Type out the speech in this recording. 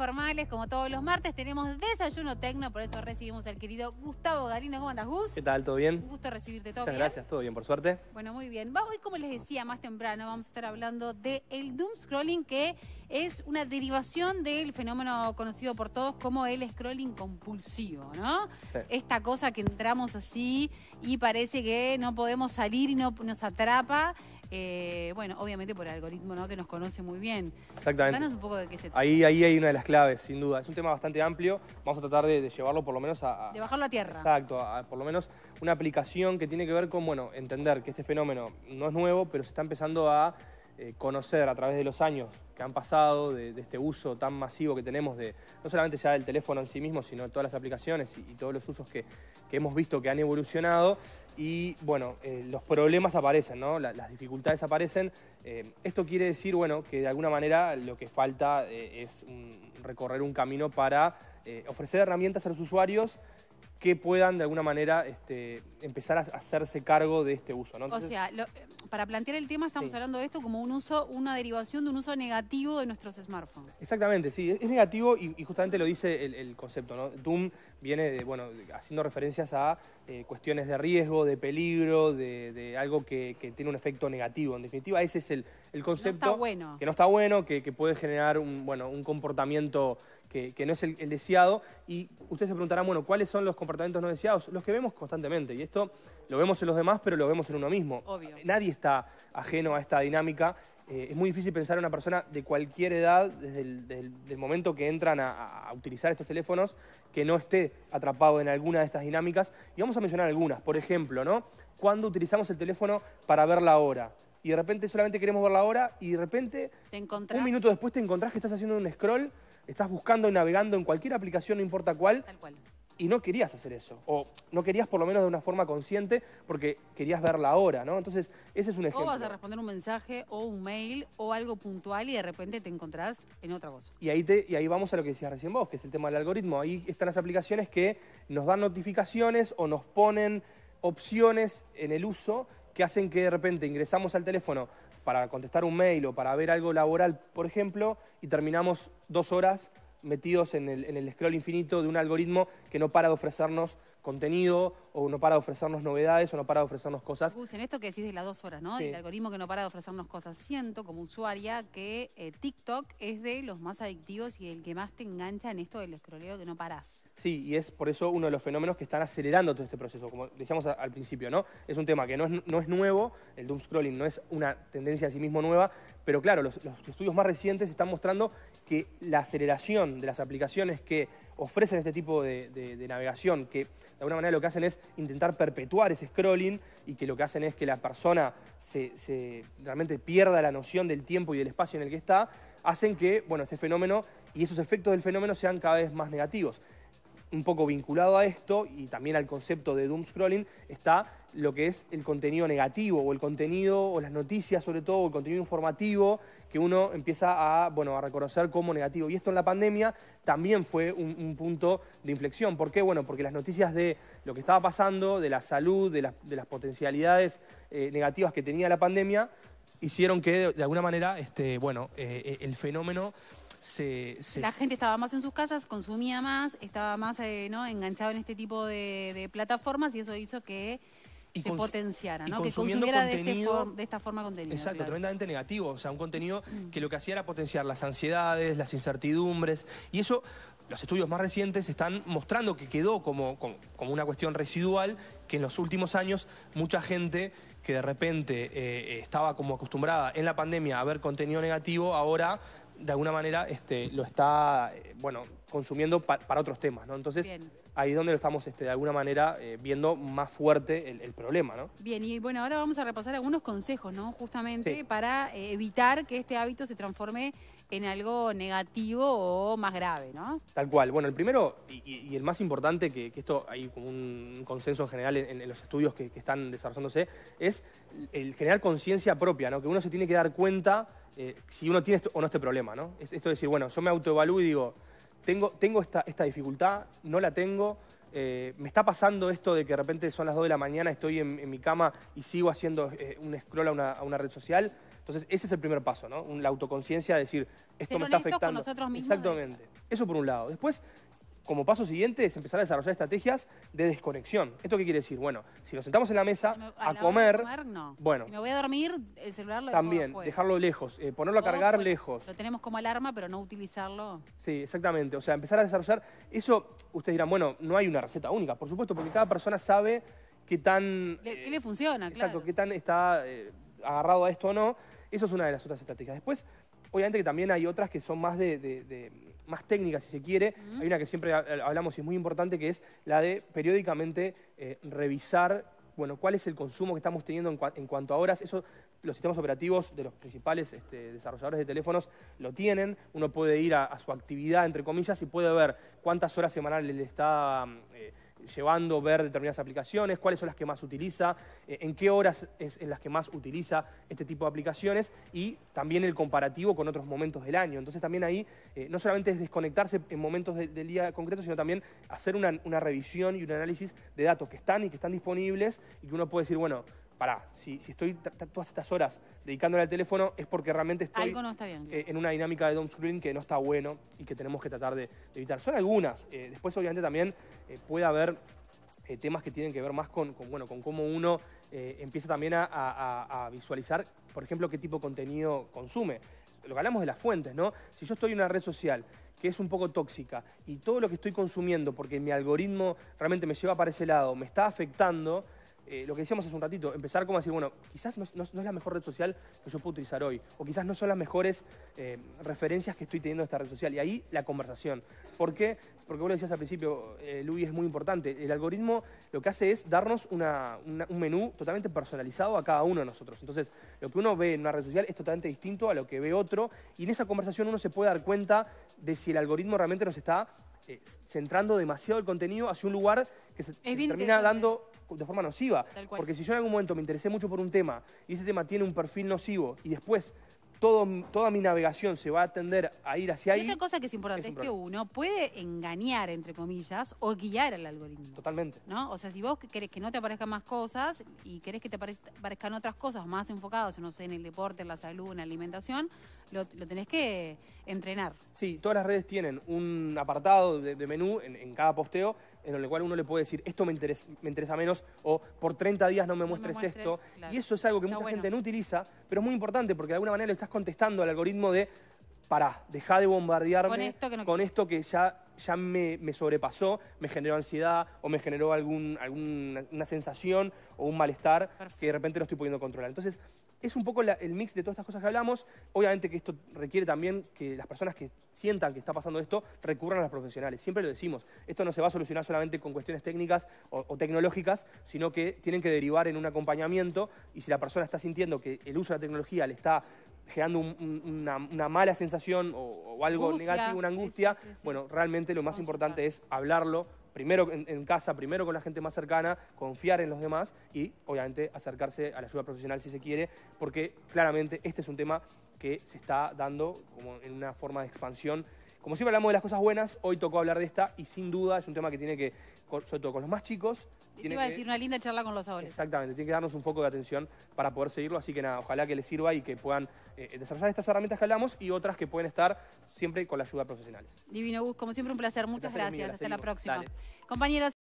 informales, como todos los martes. Tenemos desayuno tecno, por eso recibimos al querido Gustavo Garina. ¿Cómo andas, Gus? ¿Qué tal? ¿Todo bien? gusto recibirte, todo Muchas gracias, todo bien, por suerte. Bueno, muy bien. Hoy, como les decía más temprano, vamos a estar hablando de el doom scrolling, que es una derivación del fenómeno conocido por todos como el scrolling compulsivo, ¿no? Esta cosa que entramos así y parece que no podemos salir y nos atrapa. Eh, bueno, obviamente por el algoritmo ¿no? que nos conoce muy bien. Exactamente. un poco de qué se trata. Ahí, ahí hay una de las claves, sin duda. Es un tema bastante amplio. Vamos a tratar de, llevarlo por lo menos a, De bajarlo a tierra. Exacto, por lo menos una aplicación que tiene que ver con, bueno, entender que este fenómeno no es nuevo, pero se está empezando a eh, conocer a través de los años que han pasado, de, este uso tan masivo que tenemos de no solamente ya del teléfono en sí mismo, sino todas las aplicaciones y, todos los usos que, que, hemos visto que han evolucionado. Y bueno, eh, los problemas aparecen, las dificultades aparecen. Eh, esto quiere decir, bueno, que de alguna manera lo que falta es recorrer un camino para ofrecer herramientas a los usuarios que puedan de alguna manera este, empezar a hacerse cargo de este uso. o sea, para plantear el tema estamos hablando de esto como un uso, una derivación de un uso negativo de nuestros smartphones. Exactamente, sí, es, negativo y, justamente lo dice el, concepto. ¿no? Doom viene de, bueno, haciendo referencias a eh, cuestiones de riesgo, de peligro, de, algo que, tiene un efecto negativo. En definitiva, ese es el, concepto que no está bueno, que, puede generar un, bueno, un comportamiento que, no es el, deseado. Y ustedes se preguntarán, bueno, ¿cuáles son los comportamientos no deseados? Los que vemos constantemente. Y esto lo vemos en los demás, pero lo vemos en uno mismo. Obvio. Nadie está ajeno a esta dinámica. Eh, es muy difícil pensar en una persona de cualquier edad, desde el momento que entran a, utilizar estos teléfonos, que no esté atrapado en alguna de estas dinámicas. Y vamos a mencionar algunas. Por ejemplo, ¿no? Cuando utilizamos el teléfono para ver la hora y de repente solamente queremos ver la hora y de repente ¿Te un minuto después te encontrás que estás haciendo un scroll estás buscando y navegando en cualquier aplicación, no importa cuál. Y no querías hacer eso, o no querías por lo menos de una forma consciente porque querías verla ahora, ¿no? Entonces, ese es un ejemplo. O vas a responder un mensaje o un mail o algo puntual y de repente te encontrás en otra cosa. Y ahí, y ahí vamos a lo que decías recién vos, que es el tema del algoritmo. Ahí están las aplicaciones que nos dan notificaciones o nos ponen opciones en el uso que hacen que de repente ingresamos al teléfono para contestar un mail o para ver algo laboral, por ejemplo, y terminamos dos horas metidos en el, scroll infinito de un algoritmo que no para de ofrecernos contenido o no para de ofrecernos novedades o no para de ofrecernos cosas. en esto que decís de las dos horas, ¿no? El algoritmo que no para de ofrecernos cosas. Siento como usuaria que eh, TikTok es de los más adictivos y el que más te engancha en esto del scrolleo, que no parás. Sí, y es por eso uno de los fenómenos que están acelerando todo este proceso, como decíamos al principio, ¿no? Es un tema que no es, no es nuevo, el doom scrolling no es una tendencia a sí mismo nueva, pero claro, los estudios más recientes están mostrando que la aceleración de las aplicaciones que ofrecen este tipo de, navegación, que de alguna manera lo que hacen es intentar perpetuar ese scrolling y que lo que hacen es que la persona se, realmente pierda la noción del tiempo y del espacio en el que está, hacen que, bueno, este fenómeno y esos efectos del fenómeno sean cada vez más negativos un poco vinculado a esto y también al concepto de doom scrolling está lo que es el contenido negativo o el contenido o las noticias sobre todo, el contenido informativo que uno empieza a, reconocer como negativo. Y esto en la pandemia también fue un, punto de inflexión. ¿Por qué? Bueno, porque las noticias de lo que estaba pasando, de la salud, de, las potencialidades eh, negativas que tenía la pandemia, hicieron que de, alguna manera este, bueno, eh, eh, el fenómeno la gente estaba más en sus casas, consumía más, estaba más eh, enganchado en este tipo de, plataformas y eso hizo que se potenciara, ¿no? que consumiera este de, esta forma contenido. Exacto, tremendamente negativo. O sea, un contenido mm. que lo que hacía era potenciar las ansiedades, las incertidumbres. Y eso, los estudios más recientes están mostrando que quedó como, una cuestión residual, que en los últimos años mucha gente que de repente eh, estaba como acostumbrada en la pandemia a ver contenido negativo, ahora de alguna manera este, lo está, eh, bueno, consumiendo para otros temas, ¿no? Entonces, ahí es donde lo estamos, este, de alguna manera, eh, viendo más fuerte el, problema, ¿no? Bien, y bueno, ahora vamos a repasar algunos consejos, ¿no? Justamente para eh, evitar que este hábito se transforme en algo negativo o más grave, ¿no? Tal cual. Bueno, el primero y, el más importante, que, esto hay como un consenso en general en, los estudios que, que, están desarrollándose, es el generar conciencia propia, ¿no? Que uno se tiene que dar cuenta eh, si uno tiene o no este problema, ¿no? Esto de decir, bueno, yo me autoevalúo y digo, tengo, tengo esta, dificultad, no la tengo, eh, me está pasando esto de que de repente son las 2 de la mañana, estoy en, mi cama y sigo haciendo eh, un scroll a una, red social. Entonces, ese es el primer paso, ¿no? La autoconciencia de decir, esto me está afectando. Exactamente. Eso por un lado. Después, como paso siguiente es empezar a desarrollar estrategias de desconexión. ¿Esto qué quiere decir? Bueno, si nos sentamos en la mesa a, comer, bueno, si me voy a dormir, el celular lo También, dejarlo lejos, eh, ponerlo a cargar lejos. Lo tenemos como alarma, pero no utilizarlo. Sí, exactamente. O sea, empezar a desarrollar eso, ustedes dirán, bueno, no hay una receta única, por supuesto, porque cada persona sabe qué tan qué le eh, funciona, exacto, qué tan está eh, agarrado a esto o no. Eso es una de las otras estrategias. Después, obviamente que también hay otras que son más de más técnicas si se quiere. Hay una que siempre hablamos y es muy importante, que es la de periódicamente eh, revisar bueno, cuál es el consumo que estamos teniendo en, cuanto a horas. Eso los sistemas operativos de los principales este, desarrolladores de teléfonos lo tienen. Uno puede ir a, su actividad, entre comillas, y puede ver cuántas horas semanales le está... Eh, llevando, ver determinadas aplicaciones, cuáles son las que más utiliza, eh, en qué horas es en las que más utiliza este tipo de aplicaciones y también el comparativo con otros momentos del año. Entonces también ahí eh, no solamente es desconectarse en momentos del día concreto, sino también hacer una, una revisión y un análisis de datos que están y que están disponibles y que uno puede decir, bueno, pará, si, estoy todas estas horas dedicándole al teléfono es porque realmente estoy eh, en una dinámica de Screen que no está bueno y que tenemos que tratar de, evitar. Son algunas. Eh, después, obviamente, también eh, puede haber temas que tienen que ver más con, bueno, con cómo uno empieza también a, a visualizar, por ejemplo, qué tipo de contenido consume. Lo que hablamos de las fuentes, ¿no? Si yo estoy en una red social que es un poco tóxica y todo lo que estoy consumiendo porque mi algoritmo realmente me lleva para ese lado, me está afectando, eh, lo que decíamos hace un ratito, empezar como a decir, bueno, quizás no, es la mejor red social que yo puedo utilizar hoy, o quizás no son las mejores eh, referencias que estoy teniendo en esta red social. Y ahí la conversación. ¿Por qué? Porque vos lo decías al principio, eh, Luis, es muy importante. El algoritmo lo que hace es darnos un menú totalmente personalizado a cada uno de nosotros. Entonces, lo que uno ve en una red social es totalmente distinto a lo que ve otro, y en esa conversación uno se puede dar cuenta de si el algoritmo realmente nos está centrando demasiado el contenido hacia un lugar que se termina dando de forma nociva. Porque si yo en algún momento me interesé mucho por un tema y ese tema tiene un perfil nocivo y después todo, toda mi navegación se va a tender a ir hacia ahí. Y otra cosa que es importante es, que uno puede engañar, entre comillas, o guiar al algoritmo. Totalmente. ¿No? O sea, si vos querés que no te aparezcan más cosas y querés que te aparezcan otras cosas más enfocadas, no sé, en el deporte, en la salud, en la alimentación, lo, tenés que entrenar. Sí, todas las redes tienen un apartado de, menú en cada posteo en lo cual uno le puede decir, esto me interesa, menos, o por 30 días no me muestres, esto. Y eso es algo que mucha gente no utiliza, pero es muy importante porque de alguna manera le estás contestando al algoritmo de, pará, deja de bombardearme con esto que, ya ya me, sobrepasó, me generó ansiedad o me generó algún, alguna una sensación o un malestar que de repente no estoy pudiendo controlar. Entonces, es un poco el mix de todas estas cosas que hablamos. Obviamente que esto requiere también que las personas que sientan que está pasando esto recurran a las profesionales. Siempre lo decimos, esto no se va a solucionar solamente con cuestiones técnicas o, tecnológicas, sino que tienen que derivar en un acompañamiento y si la persona está sintiendo que el uso de la tecnología le está generando una, mala sensación o, algo negativo, una angustia, bueno, realmente lo más importante es hablarlo, primero en, casa, primero con la gente más cercana, confiar en los demás y obviamente acercarse a la ayuda profesional si se quiere, porque claramente este es un tema que se está dando como en una forma de expansión como siempre hablamos de las cosas buenas, hoy tocó hablar de esta y sin duda es un tema que tiene que, sobre todo con los más chicos... Te iba a decir, una linda charla con los sabores. Exactamente, tiene que darnos un foco de atención para poder seguirlo, así que nada, ojalá que les sirva y que puedan eh, eh, desarrollar estas herramientas que hablamos y otras que pueden estar siempre con la ayuda de profesionales. Divino Gus, como siempre un placer, muchas gracias, hasta la próxima. Compañeros,